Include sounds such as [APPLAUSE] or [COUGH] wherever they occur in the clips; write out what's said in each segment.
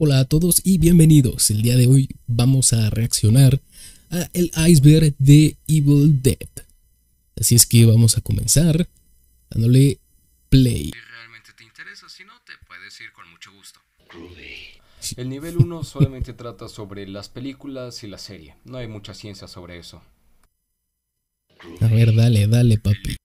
Hola a todos y bienvenidos. El día de hoy vamos a reaccionar a el iceberg de Evil Dead. Así es que vamos a comenzar dándole play. Si realmente te interesa, si no, te puedes ir con mucho gusto. El nivel 1 solamente trata sobre las películas y la serie. No hay mucha ciencia sobre eso. A ver, dale, dale, papi.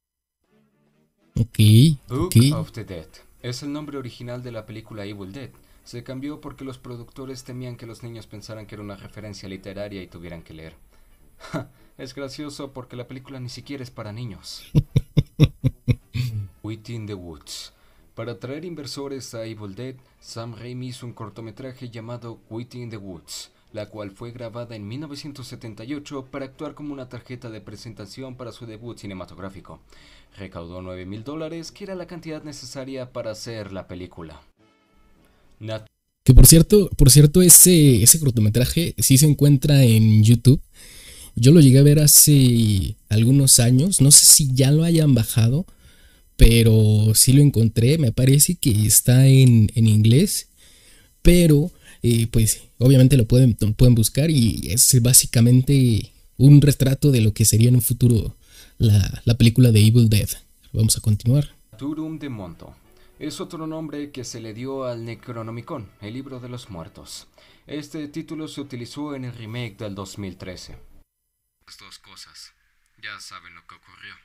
Ok, Book of the Dead es el nombre original de la película Evil Dead se cambió porque los productores temían que los niños pensaran que era una referencia literaria y tuvieran que leer. es gracioso porque la película ni siquiera es para niños. [LAUGHS] in the Woods. Para atraer inversores a Evil Dead, Sam Raimi hizo un cortometraje llamado in the Woods, la cual fue grabada en 1978 para actuar como una tarjeta de presentación para su debut cinematográfico. Recaudó 9 mil dólares, que era la cantidad necesaria para hacer la película. Que por cierto, por cierto, ese, ese cortometraje sí se encuentra en YouTube. Yo lo llegué a ver hace algunos años. No sé si ya lo hayan bajado, pero sí lo encontré. Me parece que está en, inglés. Pero, eh, pues, obviamente lo pueden, pueden buscar y es básicamente un retrato de lo que sería en un futuro la, película de Evil Dead. Vamos a continuar. de Monto es otro nombre que se le dio al Necronomicon, el libro de los muertos. Este título se utilizó en el remake del 2013. Las dos cosas, ya saben lo que ocurrió.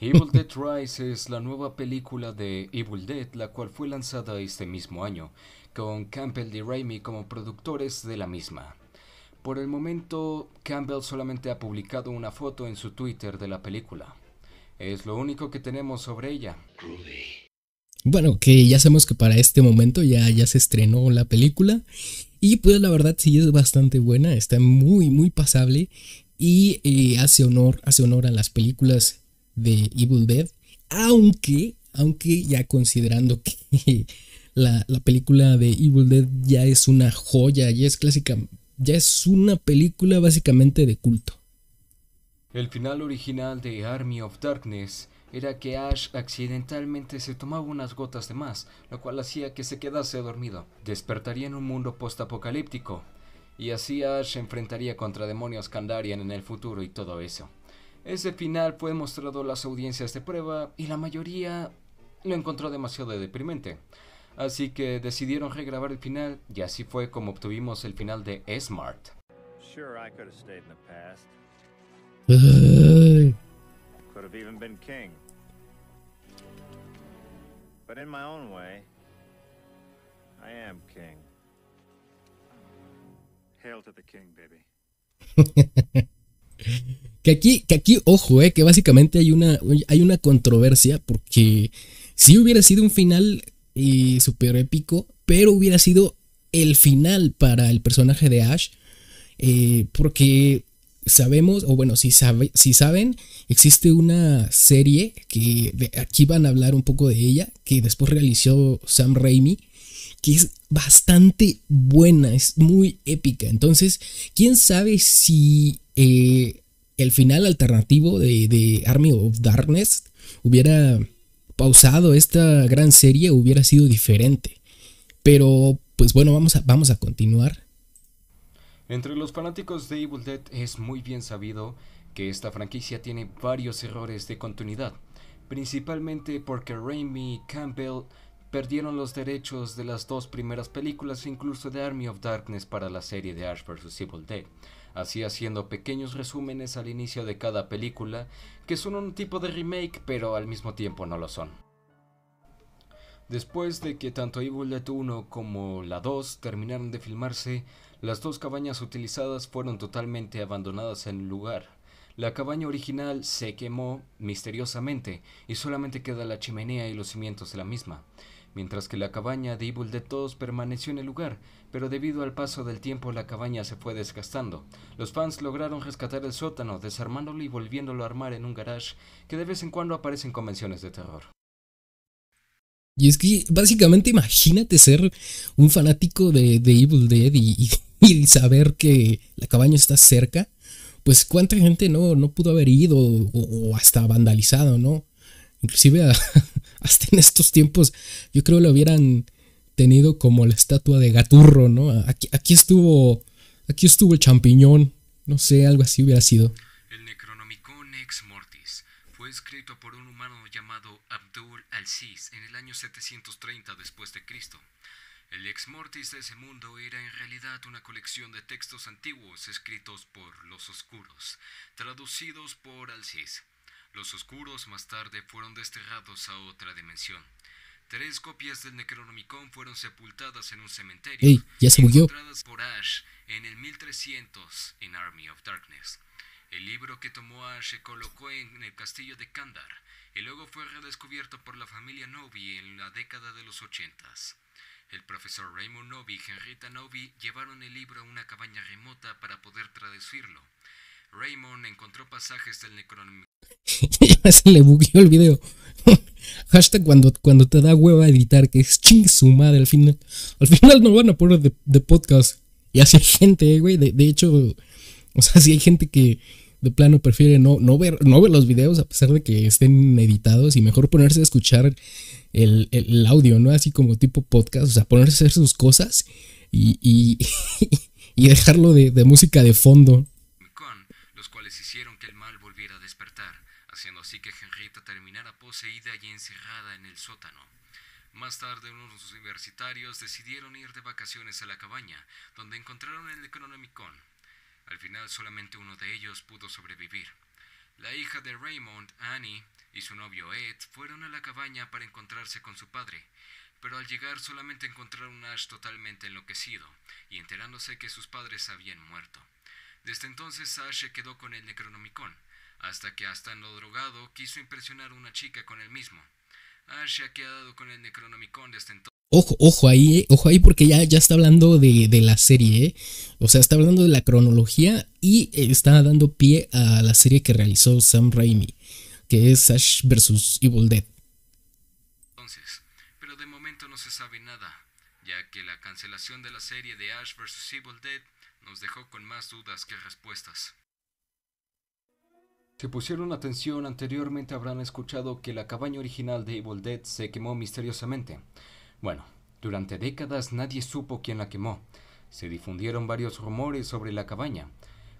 Evil Dead Rise es la nueva película de Evil Dead, la cual fue lanzada este mismo año, con Campbell y Raimi como productores de la misma. Por el momento, Campbell solamente ha publicado una foto en su Twitter de la película. Es lo único que tenemos sobre ella. Bueno, que ya sabemos que para este momento ya, ya se estrenó la película. Y pues la verdad sí es bastante buena, está muy, muy pasable. Y eh, hace honor, hace honor a las películas de Evil Dead. Aunque, aunque ya considerando que [LAUGHS] la, la película de Evil Dead ya es una joya, ya es clásica, ya es una película básicamente de culto. El final original de Army of Darkness era que Ash accidentalmente se tomaba unas gotas de más, lo cual hacía que se quedase dormido. Despertaría en un mundo postapocalíptico, y así Ash se enfrentaría contra demonios Candarian en el futuro y todo eso. Ese final fue mostrado a las audiencias de prueba y la mayoría lo encontró demasiado deprimente. Así que decidieron regrabar el final y así fue como obtuvimos el final de Smart. [LAUGHS] que aquí, que aquí, ojo, eh, que básicamente hay una, hay una controversia porque si hubiera sido un final y super épico, pero hubiera sido el final para el personaje de Ash, eh, porque sabemos, o bueno, si, si saben, existe una serie que aquí van a hablar un poco de ella, que después realizó Sam Raimi, que es bastante buena, es muy épica. Entonces, quién sabe si eh, el final alternativo de, Army of Darkness hubiera pausado esta gran serie, hubiera sido diferente. Pero, pues bueno, vamos a, vamos a continuar. Entre los fanáticos de Evil Dead es muy bien sabido que esta franquicia tiene varios errores de continuidad, principalmente porque Raimi y Campbell perdieron los derechos de las dos primeras películas e incluso de Army of Darkness para la serie de Ash vs. Evil Dead, así haciendo pequeños resúmenes al inicio de cada película que son un tipo de remake pero al mismo tiempo no lo son. Después de que tanto Evil Dead 1 como la 2 terminaron de filmarse, las dos cabañas utilizadas fueron totalmente abandonadas en el lugar. La cabaña original se quemó misteriosamente y solamente queda la chimenea y los cimientos de la misma, mientras que la cabaña de Evil de Todos permaneció en el lugar, pero debido al paso del tiempo la cabaña se fue desgastando. Los fans lograron rescatar el sótano, desarmándolo y volviéndolo a armar en un garage que de vez en cuando aparece en convenciones de terror. Y es que básicamente imagínate ser un fanático de, Evil Dead [LAUGHS] y, saber que la cabaña está cerca. Pues cuánta gente no, no pudo haber ido o, hasta vandalizado, ¿no? Inclusive [LAUGHS] hasta en estos tiempos yo creo lo hubieran tenido como la estatua de Gaturro, ¿no? Aquí, estuvo aquí estuvo el champiñón, no sé, algo así hubiera sido escrito por un humano llamado Abdul al-Sis en el año 730 después de Cristo. El ex mortis de ese mundo era en realidad una colección de textos antiguos escritos por los oscuros, traducidos por Alcis. Los oscuros más tarde fueron desterrados a otra dimensión. Tres copias del Necronomicon fueron sepultadas en un cementerio. Hey, Encontradas por Ash en el 1300 en Army of Darkness el libro que Ash se colocó en el castillo de Kandar y luego fue redescubierto por la familia Novi en la década de los ochentas. El profesor Raymond Novi y Henrietta Novi llevaron el libro a una cabaña remota para poder traducirlo. Raymond encontró pasajes del Necronomicon. [LAUGHS] ya se le bugueó el video. [LAUGHS] Hashtag cuando, cuando te da hueva editar, que es ching su madre al final. Al final no van a poner de, podcast. Y así hay gente, güey. de hecho, [LAUGHS] O sea, si hay gente que de plano prefiere no, ver, no ver los videos a pesar de que estén editados y mejor ponerse a escuchar el, audio, ¿no? Así como tipo podcast, o sea, ponerse a hacer sus cosas y, [LAUGHS] dejarlo de, música de fondo. los cuales hicieron que el mal volviera a despertar, haciendo así que Henrietta terminara poseída y encerrada en el sótano. Más tarde, unos universitarios decidieron ir de vacaciones a la cabaña, donde encontraron el Economicon, al final solamente uno de ellos pudo sobrevivir. La hija de Raymond, Annie, y su novio Ed fueron a la cabaña para encontrarse con su padre, pero al llegar solamente encontraron a Ash totalmente enloquecido y enterándose que sus padres habían muerto. Desde entonces Ash se quedó con el Necronomicon, hasta que hasta lo drogado quiso impresionar a una chica con el mismo. Ash se ha quedado con el Necronomicon desde entonces. Ojo, ojo ahí, ojo ahí porque ya, ya está hablando de, de la serie, o sea, está hablando de la cronología y está dando pie a la serie que realizó Sam Raimi, que es Ash vs. Evil Dead. Entonces, pero de momento no se sabe nada, ya que la cancelación de la serie de Ash vs. Evil Dead nos dejó con más dudas que respuestas. Si pusieron atención anteriormente habrán escuchado que la cabaña original de Evil Dead se quemó misteriosamente. Bueno, durante décadas nadie supo quién la quemó. Se difundieron varios rumores sobre la cabaña,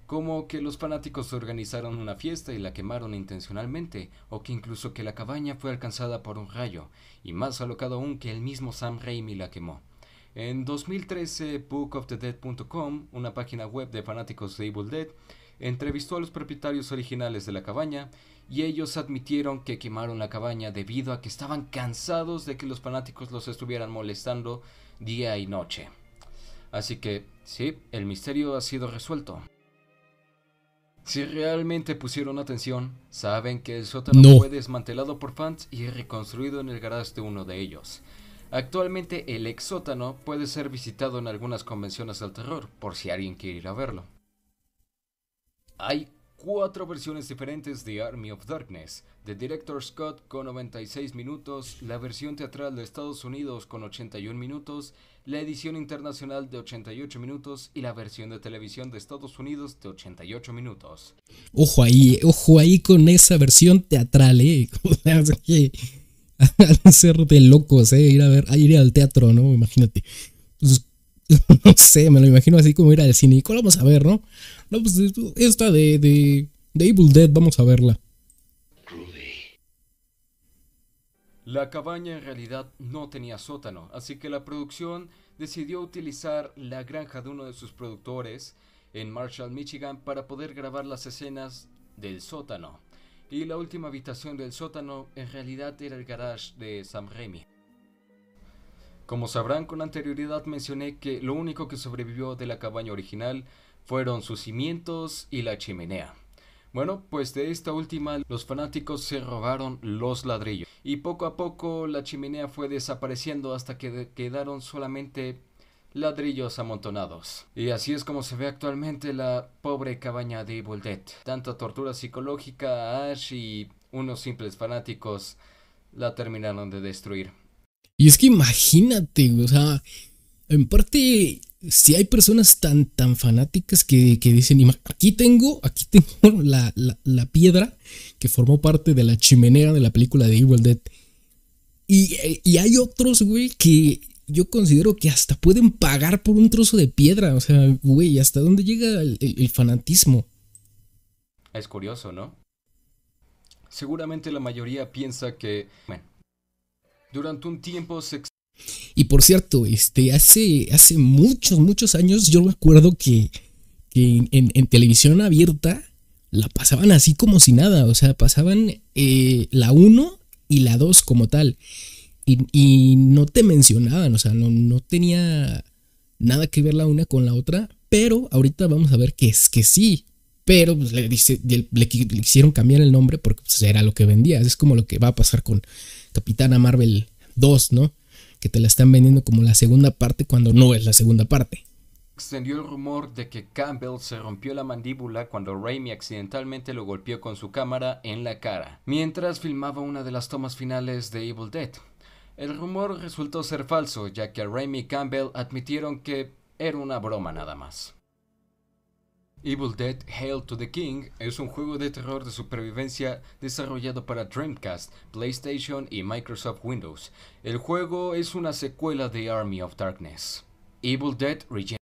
como que los fanáticos organizaron una fiesta y la quemaron intencionalmente, o que incluso que la cabaña fue alcanzada por un rayo, y más alocado aún que el mismo Sam Raimi la quemó. En 2013, bookofthedead.com, una página web de fanáticos de Evil Dead, entrevistó a los propietarios originales de la cabaña y ellos admitieron que quemaron la cabaña debido a que estaban cansados de que los fanáticos los estuvieran molestando día y noche. Así que, sí, el misterio ha sido resuelto. Si realmente pusieron atención, saben que el sótano fue desmantelado por fans y reconstruido en el garage de uno de ellos. Actualmente el exótano puede ser visitado en algunas convenciones del terror, por si alguien quiere ir a verlo. Hay cuatro versiones diferentes de Army of Darkness, The Director Scott con 96 minutos, la versión teatral de Estados Unidos con 81 minutos, la edición internacional de 88 minutos y la versión de televisión de Estados Unidos de 88 minutos. Ojo ahí, ojo ahí con esa versión teatral, eh. Al [LAUGHS] [LAUGHS] ser de locos, eh, ir a ver, ir al teatro, ¿no? Imagínate. [LAUGHS] no sé, me lo imagino así como era al cine. vamos a ver, no? No, pues esta de, Evil Dead, vamos a verla. La cabaña en realidad no tenía sótano, así que la producción decidió utilizar la granja de uno de sus productores en Marshall, Michigan, para poder grabar las escenas del sótano. Y la última habitación del sótano en realidad era el garage de Sam Raimi. Como sabrán, con anterioridad mencioné que lo único que sobrevivió de la cabaña original fueron sus cimientos y la chimenea. Bueno, pues de esta última los fanáticos se robaron los ladrillos y poco a poco la chimenea fue desapareciendo hasta que quedaron solamente ladrillos amontonados. Y así es como se ve actualmente la pobre cabaña de Evil Dead. Tanta tortura psicológica Ash y unos simples fanáticos la terminaron de destruir. Y es que imagínate, o sea, en parte, si hay personas tan, tan fanáticas que, dicen, aquí tengo, aquí tengo [LAUGHS] la, piedra que formó parte de la chimenea de la película de Evil Dead. Eh, y, hay otros, güey, que yo considero que hasta pueden pagar por un trozo de piedra. O sea, güey, ¿hasta dónde llega el, fanatismo? Es curioso, ¿no? Seguramente la mayoría piensa que... Durante un tiempo se... Y por cierto, este, hace, hace muchos, muchos años yo me acuerdo que, en, televisión abierta la pasaban así como si nada, o sea, pasaban eh, la 1 y la 2 como tal. Y, no te mencionaban, o sea, no, no tenía nada que ver la una con la otra, pero ahorita vamos a ver que es que sí. Pero pues, le, dice, le, cambiar el nombre porque pues, era lo que vendía. Es como lo que va a pasar con, Capitana Marvel 2, ¿no? Que te la están vendiendo como la segunda parte cuando no es la segunda parte. Extendió el rumor de que Campbell se rompió la mandíbula cuando Raimi accidentalmente lo golpeó con su cámara en la cara, mientras filmaba una de las tomas finales de Evil Dead. El rumor resultó ser falso, ya que Raimi y Campbell admitieron que era una broma nada más. Evil Dead Hail to the King es un juego de terror de supervivencia desarrollado para Dreamcast, PlayStation y Microsoft Windows. El juego es una secuela de Army of Darkness. Evil Dead Regen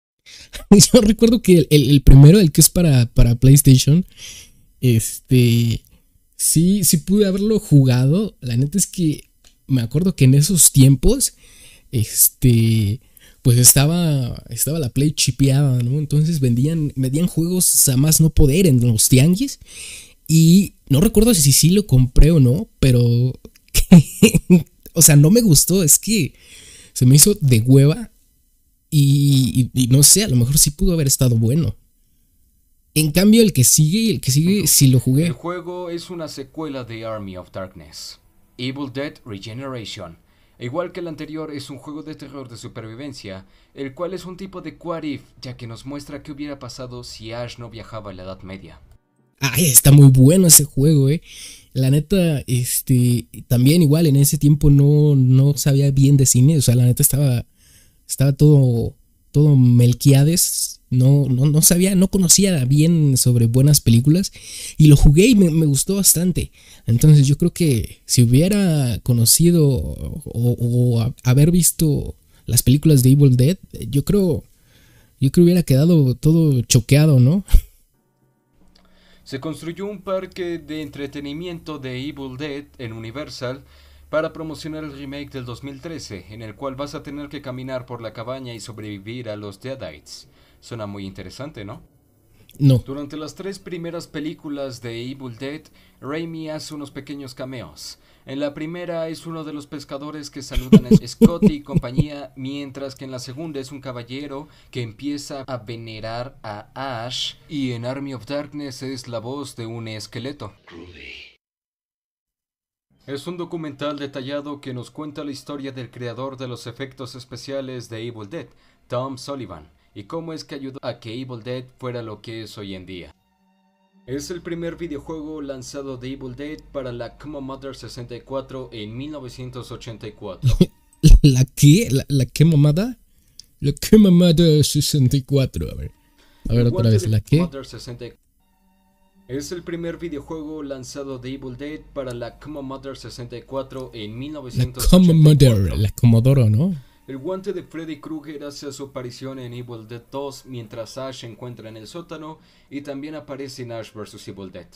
[LAUGHS] Yo recuerdo que el, primero, el que es para, para PlayStation, este. Sí, sí pude haberlo jugado. La neta es que me acuerdo que en esos tiempos, este pues estaba, estaba la Play chipeada, ¿no? Entonces vendían, vendían juegos a más no poder en los tianguis. Y no recuerdo si sí lo compré o no, pero... [LAUGHS] o sea, no me gustó, es que se me hizo de hueva. Y, no sé, a lo mejor sí pudo haber estado bueno. En cambio, el que sigue, y el que sigue, sí lo jugué. El juego es una secuela de Army of Darkness. Evil Dead Regeneration Igual que el anterior, es un juego de terror de supervivencia, el cual es un tipo de quarif, ya que nos muestra qué hubiera pasado si Ash no viajaba a la Edad Media. Ay, está muy bueno ese juego, eh. La neta, este, también igual en ese tiempo no, no sabía bien de cine, o sea, la neta estaba, estaba todo, todo melquiades no, no, no sabía, no conocía bien sobre buenas películas y lo jugué y me, gustó bastante. Entonces yo creo que si hubiera conocido o, haber visto las películas de Evil Dead, yo creo, yo creo que hubiera quedado todo choqueado, ¿no? Se construyó un parque de entretenimiento de Evil Dead en Universal para promocionar el remake del 2013, en el cual vas a tener que caminar por la cabaña y sobrevivir a los Deadites. Suena muy interesante, ¿no? No. Durante las tres primeras películas de Evil Dead, Raimi hace unos pequeños cameos. En la primera es uno de los pescadores que saludan a [LAUGHS] Scotty y compañía, mientras que en la segunda es un caballero que empieza a venerar a Ash, y en Army of Darkness es la voz de un esqueleto. Es un documental detallado que nos cuenta la historia del creador de los efectos especiales de Evil Dead, Tom Sullivan y cómo es que ayudó a que Evil Dead fuera lo que es hoy en día. Es el primer videojuego lanzado de Evil Dead para la Commodore 64 en 1984. [LAUGHS] ¿La qué? ¿La, qué mamada? La qué 64. A ver, a ver otra vez, ¿la qué? Es el primer videojuego lanzado de Evil Dead para la Commodore 64 en 1984. La Commodore, la Commodore, ¿no? El guante de Freddy Krueger hace su aparición en Evil Dead 2 mientras Ash se encuentra en el sótano y también aparece en Ash vs. Evil Dead.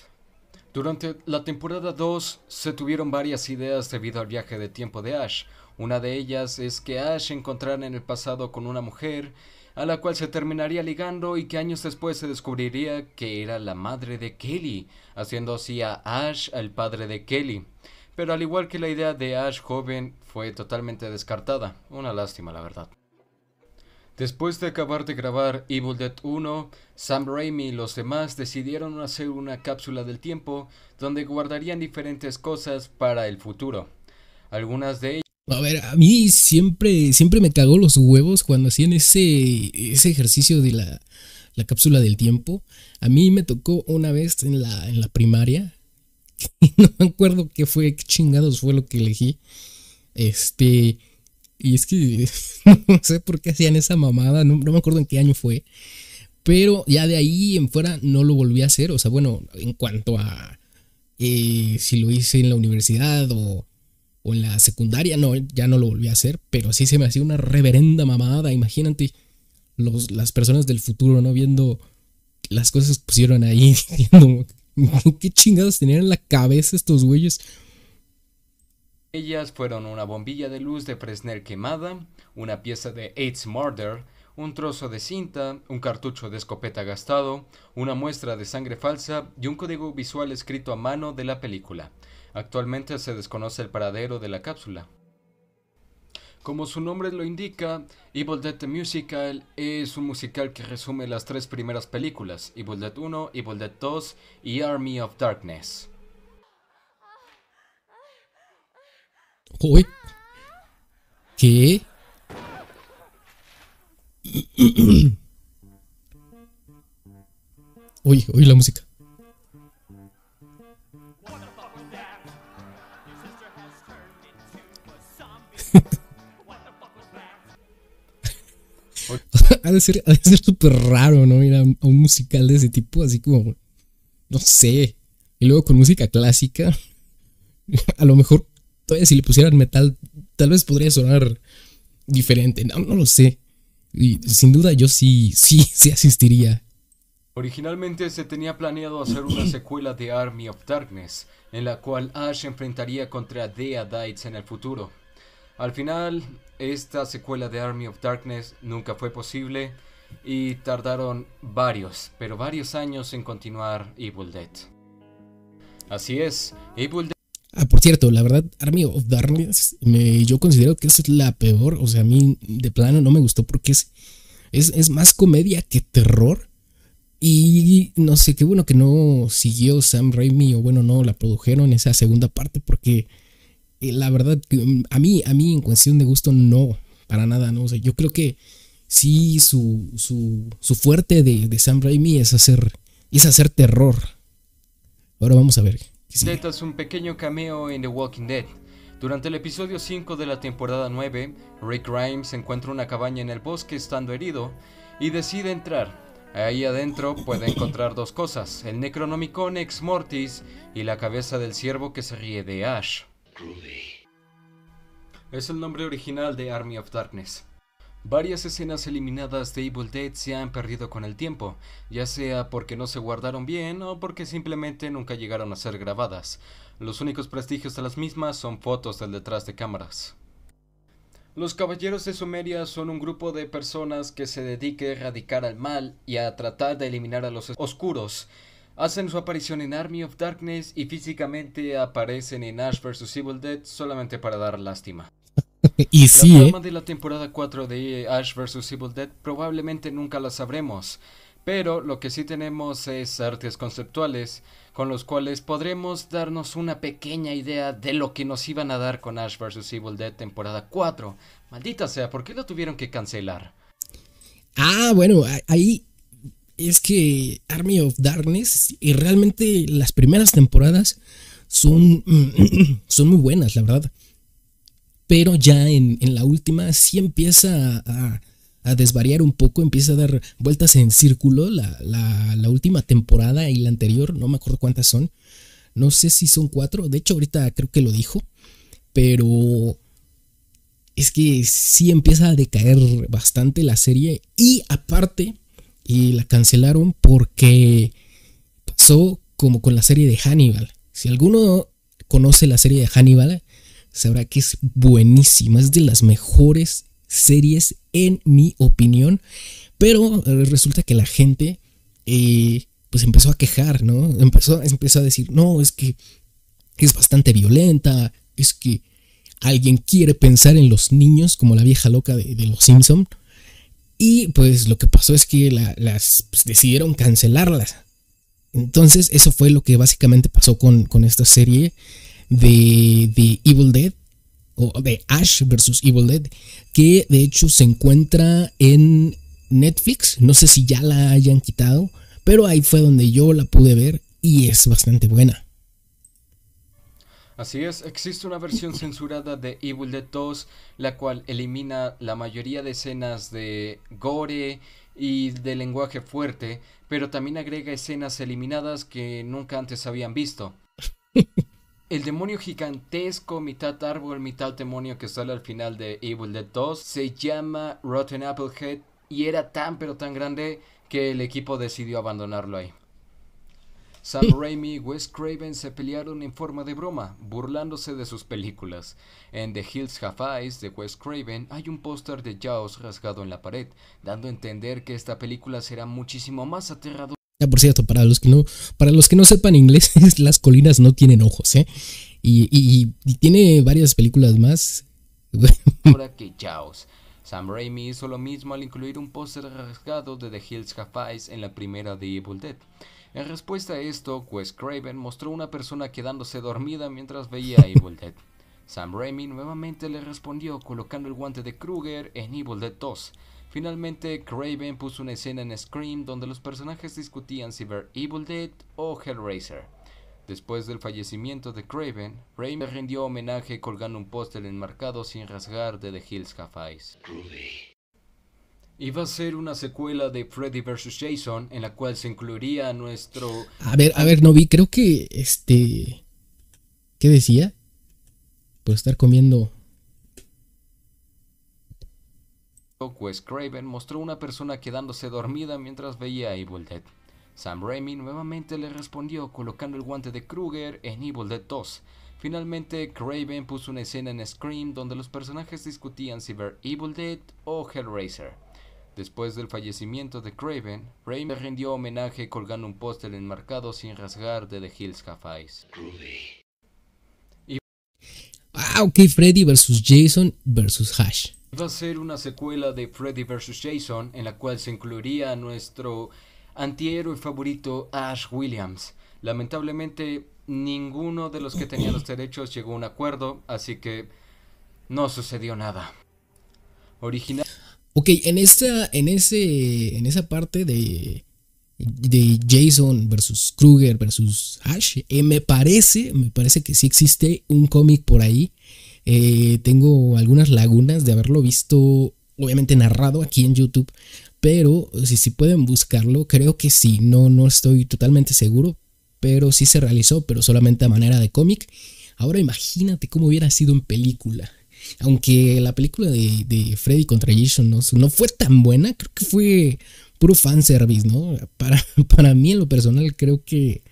Durante la temporada 2 se tuvieron varias ideas debido al viaje de tiempo de Ash. Una de ellas es que Ash encontrara en el pasado con una mujer a la cual se terminaría ligando y que años después se descubriría que era la madre de Kelly, haciendo así a Ash el padre de Kelly pero al igual que la idea de Ash joven fue totalmente descartada, una lástima la verdad. Después de acabar de grabar Evil Dead 1, Sam Raimi y los demás decidieron hacer una cápsula del tiempo donde guardarían diferentes cosas para el futuro. Algunas de ellas... A ver, a mí siempre, siempre me cagó los huevos cuando hacían ese, ese ejercicio de la, cápsula del tiempo. A mí me tocó una vez la, en la primaria, [LAUGHS] no me acuerdo qué fue, qué chingados fue lo que elegí. Este. Y es que [LAUGHS] no sé por qué hacían esa mamada, no, me acuerdo en qué año fue. Pero ya de ahí en fuera no lo volví a hacer. O sea, bueno, en cuanto a eh, si lo hice en la universidad o, en la secundaria, no, ya no lo volví a hacer. Pero sí se me hacía una reverenda mamada. Imagínate los, las personas del futuro, ¿no? Viendo las cosas que pusieron ahí, [LAUGHS] diciendo [LAUGHS] ¿Qué chingados tenían en la cabeza estos güeyes? Ellas fueron una bombilla de luz de Fresner quemada, una pieza de AIDS Murder, un trozo de cinta, un cartucho de escopeta gastado, una muestra de sangre falsa y un código visual escrito a mano de la película. Actualmente se desconoce el paradero de la cápsula. Como su nombre lo indica, Evil Dead the Musical es un musical que resume las tres primeras películas, Evil Dead 1, Evil Dead 2 y Army of Darkness. Uy. ¿Qué? Oye, [CLEARS THROAT] oye la música. ha de ser, ha de súper raro, ¿no? Ir a, un musical de ese tipo, así como, no sé. Y luego con música clásica, [LAUGHS] a lo mejor todavía si le pusieran metal, tal vez podría sonar diferente. No, no lo sé. Y sin duda yo sí, sí, sí asistiría. Originalmente se tenía planeado hacer una [CLEARS THROAT] secuela de Army of Darkness, en la cual Ash enfrentaría contra Deadites en el futuro. Al final, esta secuela de Army of Darkness nunca fue posible y tardaron varios, pero varios años en continuar Evil Dead. Así es, Evil Dead. Ah, por cierto, la verdad, Army of Darkness, yo considero que es la peor. O sea, a mí de plano no me gustó porque es, es, es más comedia que terror. Y no sé, qué bueno que no siguió Sam Raimi o bueno, no la produjeron esa segunda parte porque la verdad, a mí, a mí en cuestión de gusto, no, para nada, ¿no? O yo creo que sí, su, su, su fuerte de, de, Sam Raimi es hacer, es hacer terror. Ahora vamos a ver. Zeta es un pequeño cameo en The Walking Dead. Durante el episodio 5 de la temporada 9, Rick Grimes encuentra una cabaña en el bosque estando herido y decide entrar. Ahí adentro puede encontrar dos cosas, el Necronomicon Ex Mortis y la cabeza del ciervo que se ríe de Ash. Es el nombre original de Army of Darkness. Varias escenas eliminadas de Evil Dead se han perdido con el tiempo, ya sea porque no se guardaron bien o porque simplemente nunca llegaron a ser grabadas. Los únicos prestigios de las mismas son fotos del detrás de cámaras. Los caballeros de Sumeria son un grupo de personas que se dedica a erradicar al mal y a tratar de eliminar a los oscuros. Hacen su aparición en Army of Darkness y físicamente aparecen en Ash vs. Evil Dead solamente para dar lástima. [LAUGHS] y la sí, trama eh. de la temporada 4 de Ash vs. Evil Dead probablemente nunca la sabremos, pero lo que sí tenemos es artes conceptuales con los cuales podremos darnos una pequeña idea de lo que nos iban a dar con Ash vs. Evil Dead temporada 4. Maldita sea, ¿por qué lo tuvieron que cancelar? Ah, bueno, ahí es que Army of Darkness y realmente las primeras temporadas son, [CLEARS THROAT] son muy buenas, la verdad. Pero ya en, la última sí empieza a, a, desvariar un poco, empieza a dar vueltas en círculo la, la, última temporada y la anterior, no me acuerdo cuántas son. No sé si son cuatro, de hecho ahorita creo que lo dijo, pero es que sí empieza a decaer bastante la serie y aparte y la cancelaron porque pasó como con la serie de Hannibal. Si alguno conoce la serie de Hannibal, sabrá que es buenísima, es de las mejores series en mi opinión, pero eh, resulta que la gente eh, pues empezó a quejar, ¿no? Empezó, a decir, no, es que es bastante violenta, es que alguien quiere pensar en los niños como la vieja loca de, de los Simpson. Y pues lo que pasó es que las pues, decidieron cancelarlas. Entonces eso fue lo que básicamente pasó con, esta serie de, de, Evil Dead. O de Ash vs. Evil Dead. Que de hecho se encuentra en Netflix. No sé si ya la hayan quitado. Pero ahí fue donde yo la pude ver. Y es bastante buena. Así es, existe una versión censurada de Evil Dead 2, la cual elimina la mayoría de escenas de gore y de lenguaje fuerte, pero también agrega escenas eliminadas que nunca antes habían visto. [LAUGHS] El demonio gigantesco, mitad árbol, mitad demonio que sale al final de Evil Dead 2, se llama Rotten Applehead y era tan pero tan grande que el equipo decidió abandonarlo ahí. Sam Raimi y Wes Craven se pelearon en forma de broma, burlándose de sus películas. En The Hills Have Eyes de Wes Craven hay un póster de Jaws rasgado en la pared, dando a entender que esta película será muchísimo más aterradora. Ya por cierto, para los que no, para los que no sepan inglés, [LAUGHS] las colinas no tienen ojos, ¿eh? Y, tiene varias películas más. [LAUGHS] Ahora que Jaws. Sam Raimi hizo lo mismo al incluir un póster rasgado de The Hills Have Eyes en la primera de Evil Dead. En respuesta a esto, Wes Craven mostró una persona quedándose dormida mientras veía a [LAUGHS] Evil Dead. Sam Raimi nuevamente le respondió colocando el guante de Kruger en Evil Dead 2. Finalmente, Craven puso una escena en Scream donde los personajes discutían si ver Evil Dead o Hellraiser. Después del fallecimiento de Craven, Raimi rindió homenaje colgando un póster enmarcado sin rasgar de The Hills Have Eyes. Iba a ser una secuela de Freddy vs. Jason en la cual se incluiría nuestro... A ver, a ver, no vi, creo que este... ¿Qué decía? Por estar comiendo... Wes pues Craven mostró una persona quedándose dormida mientras veía a Evil Dead. Sam Raimi nuevamente le respondió colocando el guante de Krueger en Evil Dead 2. Finalmente, Craven puso una escena en Scream donde los personajes discutían si ver Evil Dead o Hellraiser. Después del fallecimiento de Craven, me rindió homenaje colgando un póster enmarcado sin rasgar de The Hills half Eyes. ok, Freddy vs. Jason vs. Hash. Va a ser una secuela de Freddy vs. Jason en la cual se incluiría a nuestro antihéroe favorito Ash Williams. Lamentablemente, ninguno de los que tenía los derechos llegó a un acuerdo, así que no sucedió nada. Original Ok, en esa, en ese, en esa parte de, de Jason versus Kruger versus Ash, eh, me parece, me parece que sí existe un cómic por ahí. Eh, tengo algunas lagunas de haberlo visto, obviamente narrado aquí en YouTube, pero si, si pueden buscarlo, creo que sí, no, no estoy totalmente seguro, pero sí se realizó, pero solamente a manera de cómic. Ahora imagínate cómo hubiera sido en película. Aunque la película de, Freddy contra Jason no, fue tan buena, creo que fue puro fanservice, ¿no? Para, [LAUGHS] mí en lo personal creo que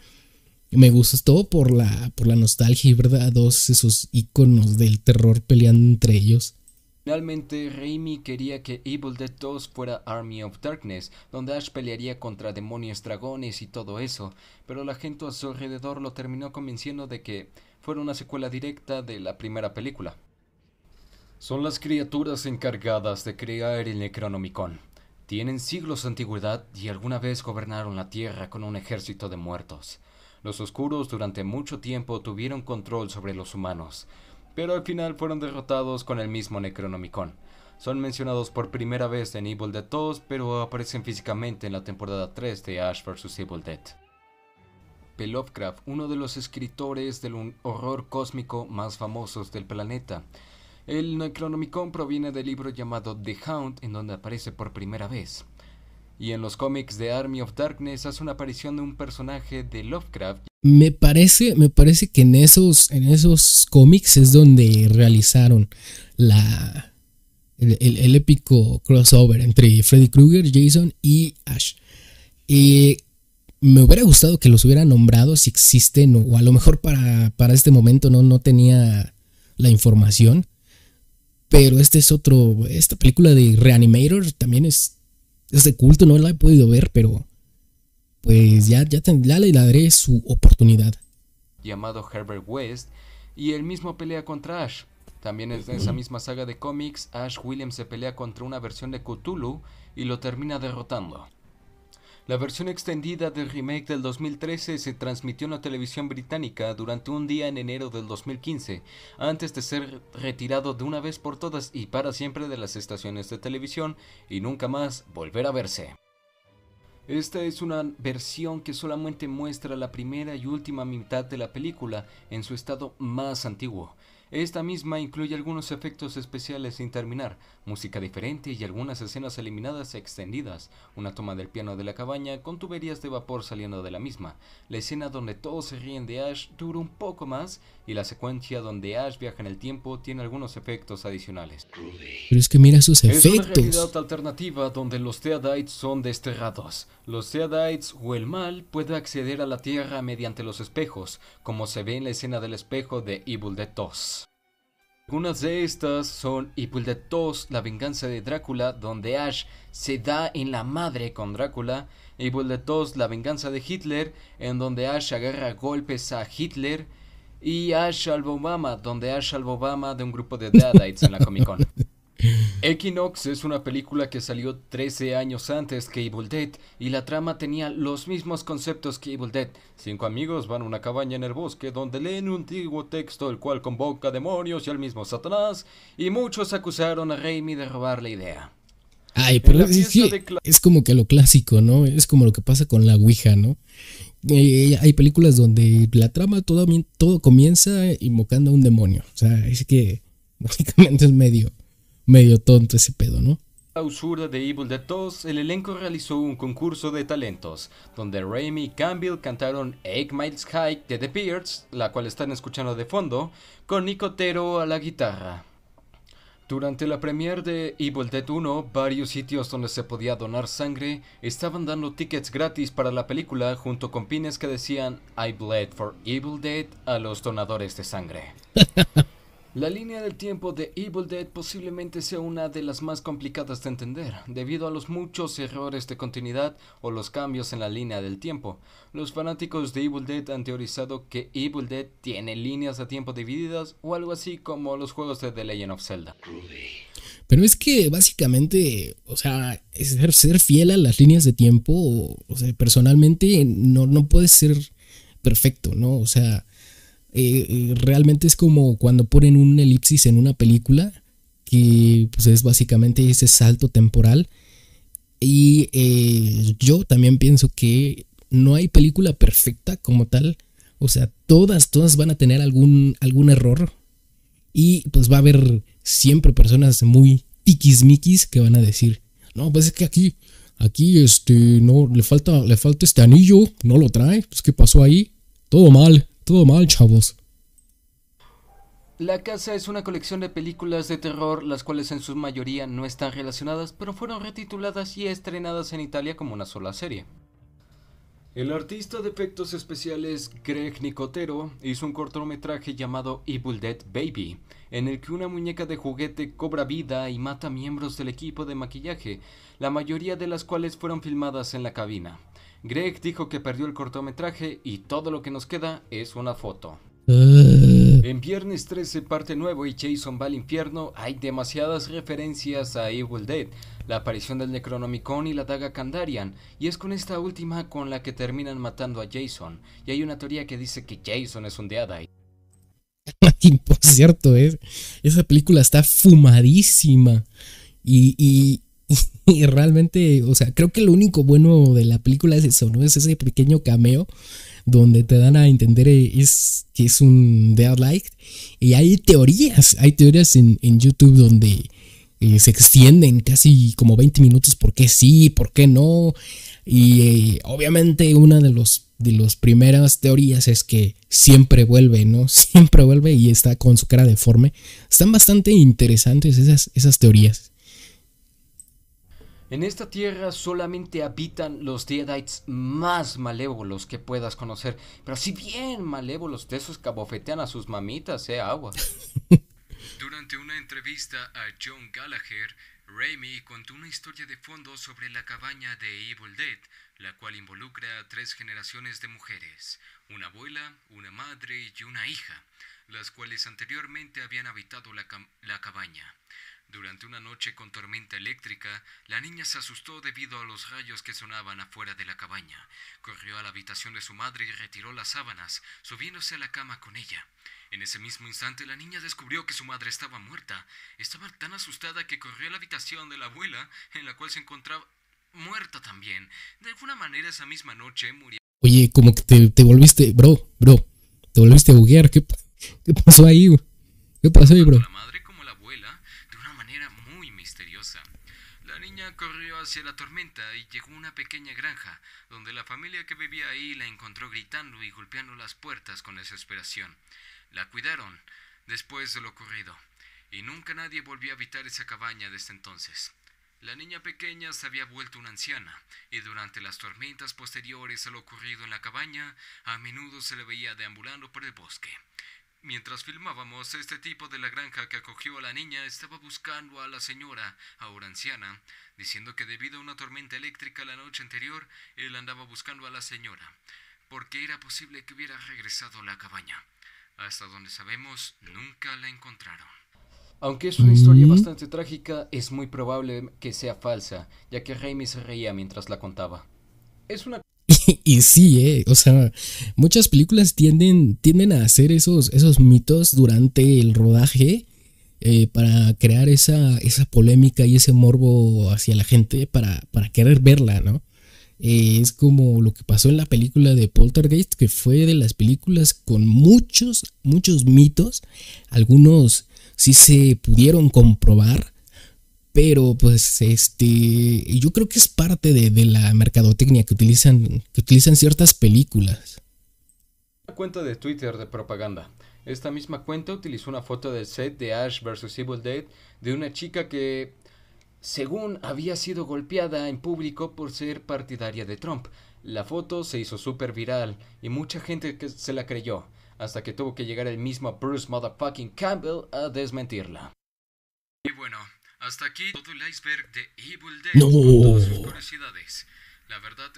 me gustó por la, por la nostalgia y verdad, dos esos iconos del terror peleando entre ellos. Realmente Raimi quería que Evil Dead 2 fuera Army of Darkness, donde Ash pelearía contra demonios, dragones y todo eso, pero la gente a su alrededor lo terminó convenciendo de que fuera una secuela directa de la primera película. Son las criaturas encargadas de crear el Necronomicon. Tienen siglos de antigüedad y alguna vez gobernaron la Tierra con un ejército de muertos. Los oscuros durante mucho tiempo tuvieron control sobre los humanos, pero al final fueron derrotados con el mismo Necronomicon. Son mencionados por primera vez en Evil Dead 2, pero aparecen físicamente en la temporada 3 de Ash vs. Evil Dead. P. uno de los escritores del horror cósmico más famosos del planeta, el Necronomicon proviene del libro llamado The Hound, en donde aparece por primera vez. Y en los cómics de Army of Darkness hace una aparición de un personaje de Lovecraft. Me parece, me parece que en esos, en esos cómics es donde realizaron la, el, épico crossover entre Freddy Krueger, Jason y Ash. me hubiera gustado que los hubiera nombrado si existen, o a lo mejor para, este momento no, no tenía la información pero este es otro. Esta película de Reanimator también es. Es de culto, no la he podido ver, pero. Pues ya, ya, ya le daré su oportunidad. Llamado Herbert West, y él mismo pelea contra Ash. También en esa misma saga de cómics, Ash Williams se pelea contra una versión de Cthulhu y lo termina derrotando. La versión extendida del remake del 2013 se transmitió en la televisión británica durante un día en enero del 2015, antes de ser retirado de una vez por todas y para siempre de las estaciones de televisión y nunca más volver a verse. Esta es una versión que solamente muestra la primera y última mitad de la película en su estado más antiguo. Esta misma incluye algunos efectos especiales sin terminar, música diferente y algunas escenas eliminadas extendidas, una toma del piano de la cabaña con tuberías de vapor saliendo de la misma, la escena donde todos se ríen de Ash dura un poco más y la secuencia donde Ash viaja en el tiempo tiene algunos efectos adicionales. Pero es que mira sus efectos. Es una realidad alternativa donde los Theodites son desterrados. Los Theodites o el mal puede acceder a la Tierra mediante los espejos, como se ve en la escena del espejo de Evil Dead 2. Algunas de estas son Evil de La venganza de Drácula, donde Ash se da en la madre con Drácula, Evil de La venganza de Hitler, en donde Ash agarra golpes a Hitler, y Ash al Obama, donde Ash al Obama de un grupo de [LAUGHS] Deadites en la Comic Con. Equinox es una película que salió 13 años antes que Evil Dead y la trama tenía los mismos conceptos que Evil Dead. Cinco amigos van a una cabaña en el bosque donde leen un antiguo texto el cual convoca demonios y al mismo Satanás y muchos acusaron a Raimi de robar la idea. Ay, pero es, como que lo clásico, ¿no? Es como lo que pasa con la Ouija, ¿no? Eh, eh, hay películas donde la trama todo, todo comienza invocando a un demonio. O sea, es que [LAUGHS] básicamente es medio medio tonto ese pedo, ¿no? usura de Evil Dead 2, el elenco realizó un concurso de talentos, donde Raimi y Campbell cantaron Eight Miles High de The Beards, la cual están escuchando de fondo, con Nicotero a la guitarra. Durante la premiere de Evil Dead 1, varios sitios donde se podía donar sangre estaban dando tickets gratis para la película junto con pines que decían I bled for Evil Dead a los donadores de sangre. [LAUGHS] La línea del tiempo de Evil Dead posiblemente sea una de las más complicadas de entender, debido a los muchos errores de continuidad o los cambios en la línea del tiempo. Los fanáticos de Evil Dead han teorizado que Evil Dead tiene líneas de tiempo divididas o algo así como los juegos de The Legend of Zelda. Pero es que básicamente, o sea, ser, fiel a las líneas de tiempo, o, sea, personalmente no, puede ser perfecto, ¿no? O sea eh, eh, realmente es como cuando ponen un elipsis en una película, que pues, es básicamente ese salto temporal. Y eh, yo también pienso que no hay película perfecta como tal. O sea, todas, todas van a tener algún, algún error. Y pues va a haber siempre personas muy tiquismiquis que van a decir, no, pues es que aquí, aquí este, no, le falta, le falta este anillo, no lo trae, pues qué pasó ahí, todo mal. La Casa es una colección de películas de terror, las cuales en su mayoría no están relacionadas, pero fueron retituladas y estrenadas en Italia como una sola serie. El artista de efectos especiales Greg Nicotero hizo un cortometraje llamado Evil Dead Baby, en el que una muñeca de juguete cobra vida y mata miembros del equipo de maquillaje, la mayoría de las cuales fueron filmadas en la cabina. Greg dijo que perdió el cortometraje y todo lo que nos queda es una foto. Eh. En Viernes 13 parte nuevo y Jason va al infierno hay demasiadas referencias a Evil Dead, la aparición del Necronomicon y la daga Kandarian, y es con esta última con la que terminan matando a Jason, y hay una teoría que dice que Jason es un Deadite. [LAUGHS] Por cierto, esa película está fumadísima. [LAUGHS] Y, realmente, o sea, creo que lo único bueno de la película es eso, ¿no? Es ese pequeño cameo donde te dan a entender eh, es, que es un Light Y hay teorías, hay teorías en, YouTube donde eh, se extienden casi como 20 minutos por qué sí, por qué no. Y eh, obviamente una de los de las primeras teorías es que siempre vuelve, ¿no? [LAUGHS] Siempre vuelve y está con su cara deforme. Están bastante interesantes esas, esas teorías. En esta tierra solamente habitan los Deadites más malévolos que puedas conocer, pero si bien malévolos de esos que a sus mamitas, eh, agua. [LAUGHS] Durante una entrevista a John Gallagher, Raimi contó una historia de fondo sobre la cabaña de Evil Dead, la cual involucra a tres generaciones de mujeres, una abuela, una madre y una hija, las cuales anteriormente habían habitado la cabaña. Durante una noche con tormenta eléctrica, la niña se asustó debido a los rayos que sonaban afuera de la cabaña. Corrió a la habitación de su madre y retiró las sábanas, subiéndose a la cama con ella. En ese mismo instante la niña descubrió que su madre estaba muerta. Estaba tan asustada que corrió a la habitación de la abuela, en la cual se encontraba muerta también. De alguna manera esa misma noche murió. Oye, como que te, volviste, bro, bro, te volviste a buguear. ¿Qué, pasó ahí? ¿Qué pasó ahí, bro? La niña corrió hacia la tormenta y llegó a una pequeña granja, donde la familia que vivía ahí la encontró gritando y golpeando las puertas con desesperación. La cuidaron después de lo ocurrido, y nunca nadie volvió a habitar esa cabaña desde entonces. La niña pequeña se había vuelto una anciana, y durante las tormentas posteriores a lo ocurrido en la cabaña, a menudo se le veía deambulando por el bosque. Mientras filmábamos este tipo de la granja que acogió a la niña, estaba buscando a la señora, ahora anciana, diciendo que debido a una tormenta eléctrica la noche anterior, él andaba buscando a la señora, porque era posible que hubiera regresado a la cabaña. Hasta donde sabemos, nunca la encontraron. Aunque es una historia mm. bastante trágica, es muy probable que sea falsa, ya que Raimi se reía mientras la contaba. Es una [LAUGHS] Y, sí, eh, o sea, muchas películas tienden, tienden a hacer esos, esos mitos durante el rodaje eh, para crear esa, polémica y ese morbo hacia la gente para, querer verla, ¿no? Eh, es como lo que pasó en la película de Poltergeist, que fue de las películas con muchos, muchos mitos, algunos sí se pudieron comprobar, pero pues este, yo creo que es parte de, la mercadotecnia que utilizan, que utilizan ciertas películas. Una cuenta de Twitter de propaganda. Esta misma cuenta utilizó una foto del set de Ash vs. Evil Dead de una chica que, según había sido golpeada en público por ser partidaria de Trump. La foto se hizo súper viral y mucha gente se la creyó, hasta que tuvo que llegar el mismo Bruce Motherfucking Campbell a desmentirla. Y bueno, hasta aquí todo el iceberg de Evil Dead. No. Con todas sus curiosidades. La verdad,